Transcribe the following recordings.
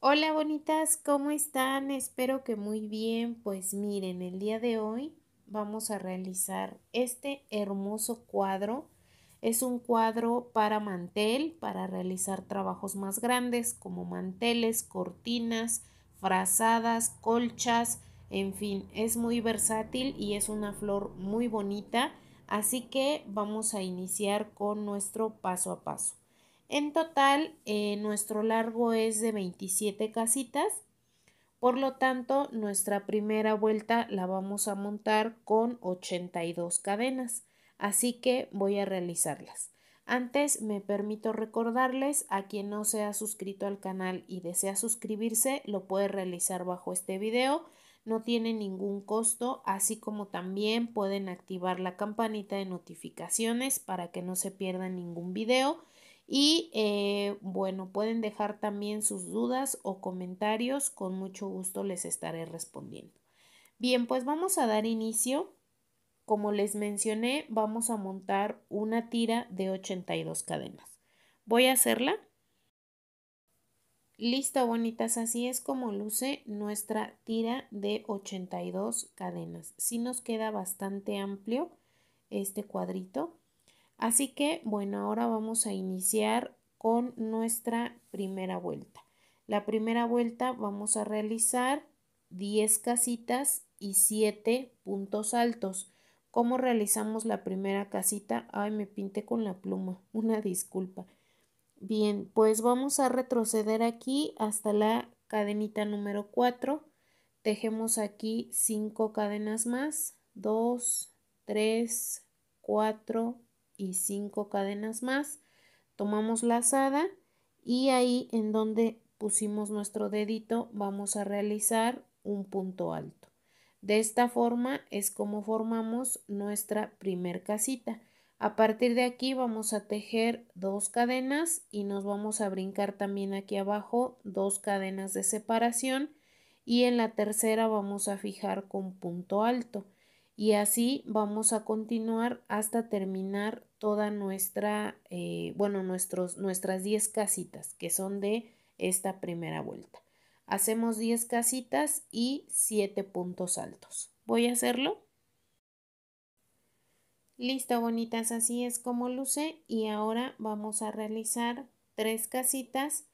Hola bonitas, ¿cómo están? Espero que muy bien. Pues miren, el día de hoy vamos a realizar este hermoso cuadro. Es un cuadro para mantel, para realizar trabajos más grandes como manteles, cortinas, frazadas, colchas, en fin, es muy versátil y es una flor muy bonita. Así que vamos a iniciar con nuestro paso a paso. En total, eh, nuestro largo es de 27 casitas. Por lo tanto, nuestra primera vuelta la vamos a montar con 82 cadenas. Así que voy a realizarlas. Antes me permito recordarles a quien no se ha suscrito al canal y desea suscribirse, lo puede realizar bajo este video. No tiene ningún costo, así como también pueden activar la campanita de notificaciones para que no se pierda ningún video y eh, bueno, pueden dejar también sus dudas o comentarios, con mucho gusto les estaré respondiendo. Bien, pues vamos a dar inicio. Como les mencioné, vamos a montar una tira de 82 cadenas. Voy a hacerla. Listo, bonitas, así es como luce nuestra tira de 82 cadenas. si nos queda bastante amplio este cuadrito. Así que, bueno, ahora vamos a iniciar con nuestra primera vuelta. La primera vuelta vamos a realizar 10 casitas y 7 puntos altos. ¿Cómo realizamos la primera casita? Ay, me pinté con la pluma, una disculpa. Bien, pues vamos a retroceder aquí hasta la cadenita número 4. Tejemos aquí 5 cadenas más. 2, 3, 4, y 5 cadenas más. Tomamos lazada y ahí en donde pusimos nuestro dedito vamos a realizar un punto alto. De esta forma es como formamos nuestra primer casita. A partir de aquí vamos a tejer dos cadenas y nos vamos a brincar también aquí abajo dos cadenas de separación y en la tercera vamos a fijar con punto alto y así vamos a continuar hasta terminar toda nuestra, eh, bueno, nuestros, nuestras 10 casitas que son de esta primera vuelta. Hacemos 10 casitas y 7 puntos altos. Voy a hacerlo. Listo, bonitas, así es como luce y ahora vamos a realizar 3 casitas,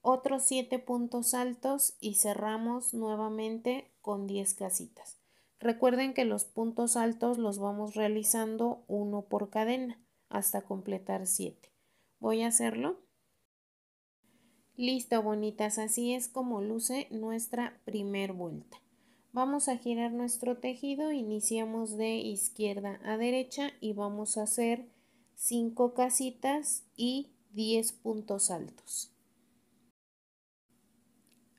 otros 7 puntos altos y cerramos nuevamente con 10 casitas. Recuerden que los puntos altos los vamos realizando uno por cadena hasta completar 7. Voy a hacerlo. Listo, bonitas, así es como luce nuestra primer vuelta. Vamos a girar nuestro tejido, iniciamos de izquierda a derecha y vamos a hacer 5 casitas y 10 puntos altos.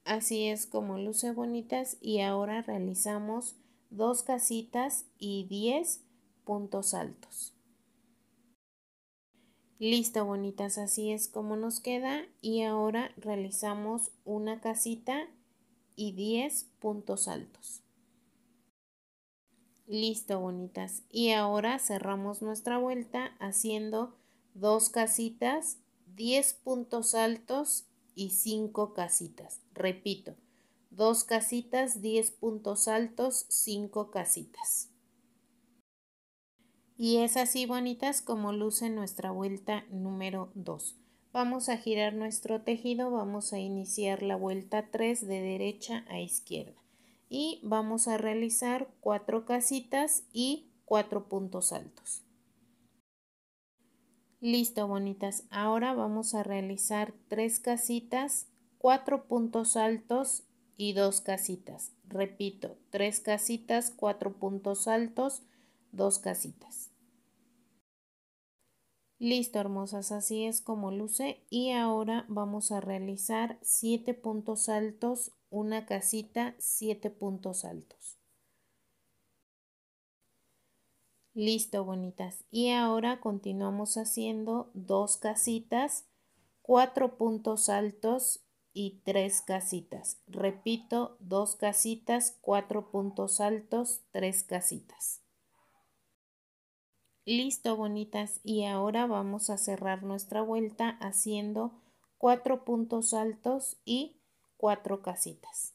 Así es como luce bonitas y ahora realizamos dos casitas y 10 puntos altos. Listo, bonitas, así es como nos queda y ahora realizamos una casita y 10 puntos altos. Listo, bonitas. Y ahora cerramos nuestra vuelta haciendo dos casitas, 10 puntos altos y cinco casitas. Repito, dos casitas, 10 puntos altos, 5 casitas. Y es así bonitas como luce nuestra vuelta número 2. Vamos a girar nuestro tejido, vamos a iniciar la vuelta 3 de derecha a izquierda y vamos a realizar cuatro casitas y 4 puntos altos. Listo, bonitas. Ahora vamos a realizar tres casitas, 4 puntos altos y dos casitas. Repito, tres casitas, cuatro puntos altos, dos casitas. Listo, hermosas, así es como luce. Y ahora vamos a realizar siete puntos altos, una casita, siete puntos altos. Listo, bonitas. Y ahora continuamos haciendo dos casitas, cuatro puntos altos y tres casitas. Repito, dos casitas, cuatro puntos altos, tres casitas. Listo, bonitas. Y ahora vamos a cerrar nuestra vuelta haciendo cuatro puntos altos y cuatro casitas.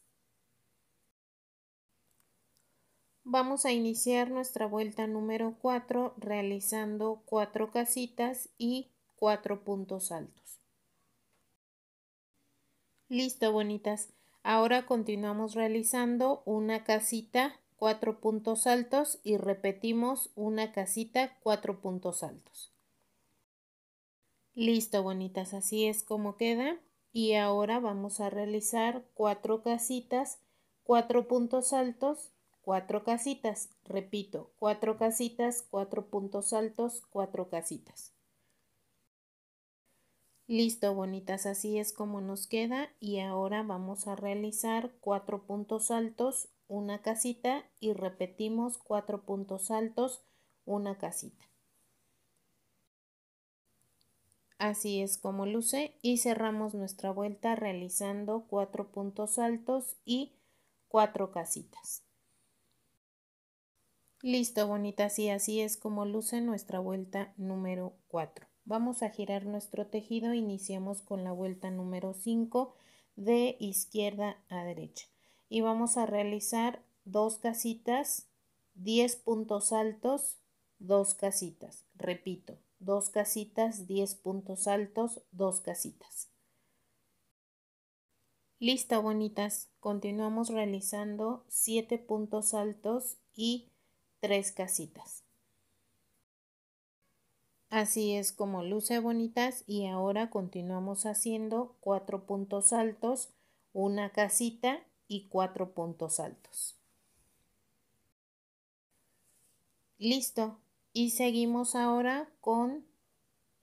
Vamos a iniciar nuestra vuelta número 4 realizando cuatro casitas y cuatro puntos altos. Listo, bonitas. Ahora continuamos realizando una casita, cuatro puntos altos y repetimos una casita, cuatro puntos altos. Listo, bonitas. Así es como queda. Y ahora vamos a realizar cuatro casitas, cuatro puntos altos, cuatro casitas. Repito, cuatro casitas, cuatro puntos altos, cuatro casitas. Listo, bonitas, así es como nos queda y ahora vamos a realizar cuatro puntos altos, una casita y repetimos cuatro puntos altos, una casita. Así es como luce y cerramos nuestra vuelta realizando cuatro puntos altos y cuatro casitas. Listo, bonitas, y así es como luce nuestra vuelta número 4. Vamos a girar nuestro tejido, iniciamos con la vuelta número 5 de izquierda a derecha y vamos a realizar dos casitas, 10 puntos altos, dos casitas, repito, dos casitas, 10 puntos altos, dos casitas. Lista bonitas. Continuamos realizando 7 puntos altos y 3 casitas. Así es como luce bonitas y ahora continuamos haciendo cuatro puntos altos, una casita y cuatro puntos altos. Listo. Y seguimos ahora con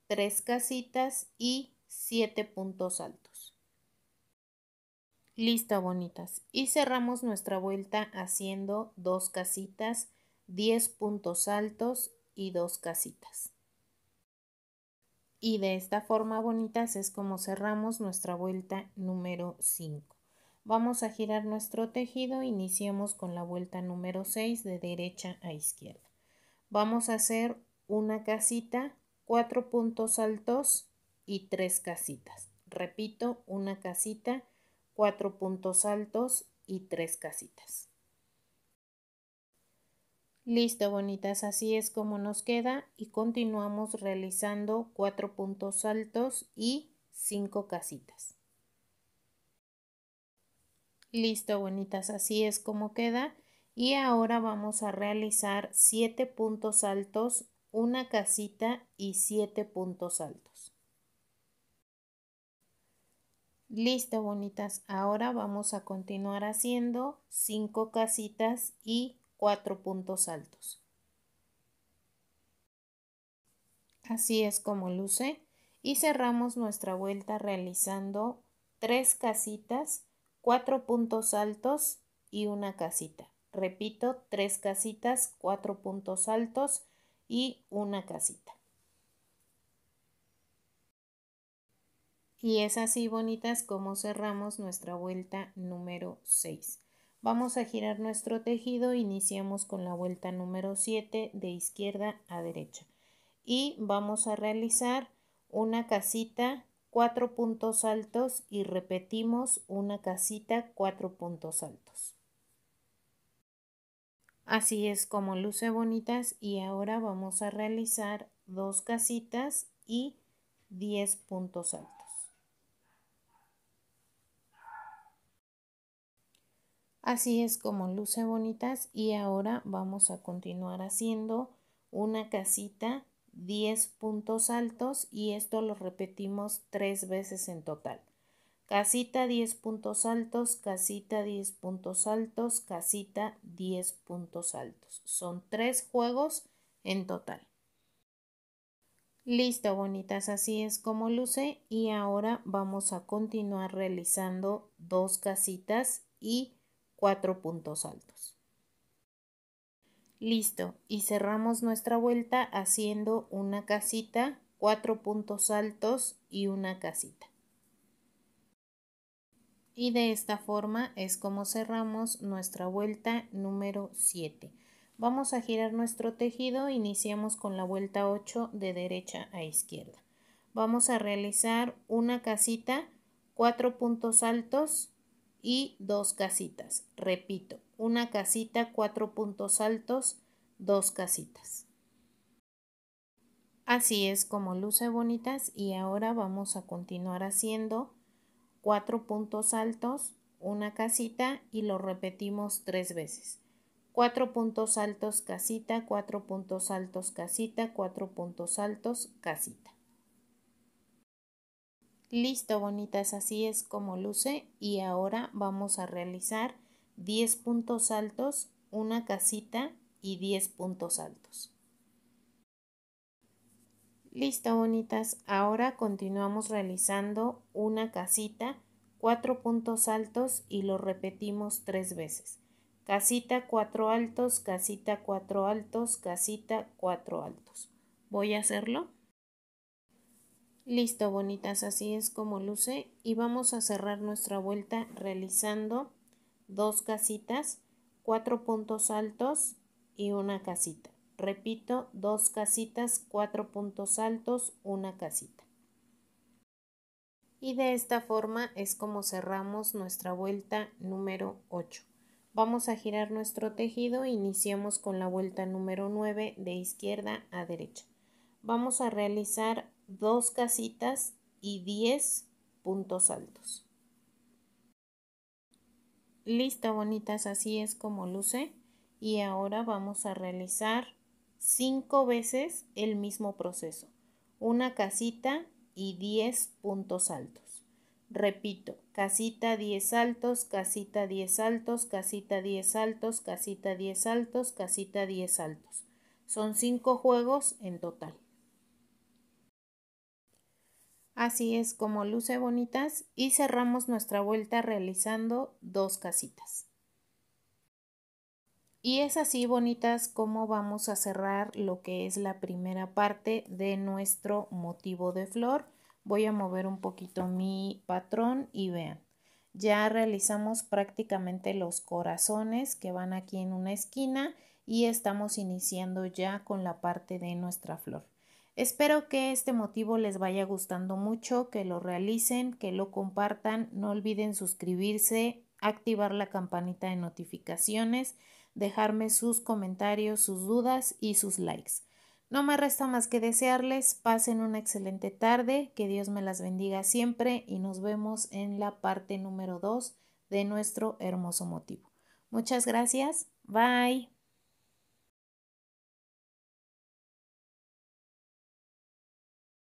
tres casitas y siete puntos altos. Listo, bonitas. Y cerramos nuestra vuelta haciendo dos casitas, diez puntos altos y dos casitas. Y de esta forma bonitas es como cerramos nuestra vuelta número 5. Vamos a girar nuestro tejido, iniciamos con la vuelta número 6 de derecha a izquierda. Vamos a hacer una casita, cuatro puntos altos y tres casitas. Repito, una casita, cuatro puntos altos y tres casitas. Listo, bonitas, así es como nos queda y continuamos realizando cuatro puntos altos y cinco casitas. Listo, bonitas, así es como queda y ahora vamos a realizar siete puntos altos, una casita y siete puntos altos. Listo, bonitas, ahora vamos a continuar haciendo cinco casitas y cuatro puntos altos. Así es como luce y cerramos nuestra vuelta realizando tres casitas, cuatro puntos altos y una casita. Repito, tres casitas, cuatro puntos altos y una casita. Y es así bonitas como cerramos nuestra vuelta número 6. Vamos a girar nuestro tejido, iniciamos con la vuelta número 7 de izquierda a derecha y vamos a realizar una casita, cuatro puntos altos y repetimos una casita, cuatro puntos altos. Así es como luce bonitas y ahora vamos a realizar dos casitas y 10 puntos altos. Así es como luce bonitas y ahora vamos a continuar haciendo una casita 10 puntos altos y esto lo repetimos tres veces en total. Casita 10 puntos altos, casita 10 puntos altos, casita 10 puntos altos. Son tres juegos en total. Listo, bonitas, así es como luce y ahora vamos a continuar realizando dos casitas y cuatro puntos altos. Listo, y cerramos nuestra vuelta haciendo una casita, cuatro puntos altos y una casita. Y de esta forma es como cerramos nuestra vuelta número 7. Vamos a girar nuestro tejido, iniciamos con la vuelta 8 de derecha a izquierda. Vamos a realizar una casita, cuatro puntos altos y dos casitas. Repito, una casita, cuatro puntos altos, dos casitas. Así es como luce bonitas y ahora vamos a continuar haciendo cuatro puntos altos, una casita y lo repetimos tres veces. Cuatro puntos altos, casita, cuatro puntos altos, casita, cuatro puntos altos, casita. Listo, bonitas, así es como luce y ahora vamos a realizar 10 puntos altos, una casita y 10 puntos altos. Listo, bonitas, ahora continuamos realizando una casita, 4 puntos altos y lo repetimos 3 veces. Casita 4 altos, casita 4 altos, casita 4 altos. Voy a hacerlo. Listo, bonitas, así es como luce y vamos a cerrar nuestra vuelta realizando dos casitas, cuatro puntos altos y una casita. Repito, dos casitas, cuatro puntos altos, una casita. Y de esta forma es como cerramos nuestra vuelta número 8. Vamos a girar nuestro tejido e iniciamos con la vuelta número 9 de izquierda a derecha. Vamos a realizar dos casitas y 10 puntos altos. Listo, bonitas, así es como luce. Y ahora vamos a realizar cinco veces el mismo proceso. Una casita y 10 puntos altos. Repito, casita 10 altos, casita 10 altos, casita 10 altos, casita 10 altos, casita 10 altos. Son cinco juegos en total. Así es como luce bonitas y cerramos nuestra vuelta realizando dos casitas. Y es así bonitas como vamos a cerrar lo que es la primera parte de nuestro motivo de flor. Voy a mover un poquito mi patrón y vean. Ya realizamos prácticamente los corazones que van aquí en una esquina y estamos iniciando ya con la parte de nuestra flor. Espero que este motivo les vaya gustando mucho, que lo realicen, que lo compartan, no olviden suscribirse, activar la campanita de notificaciones, dejarme sus comentarios, sus dudas y sus likes. No me resta más que desearles pasen una excelente tarde, que Dios me las bendiga siempre y nos vemos en la parte número 2 de nuestro hermoso motivo. Muchas gracias, bye.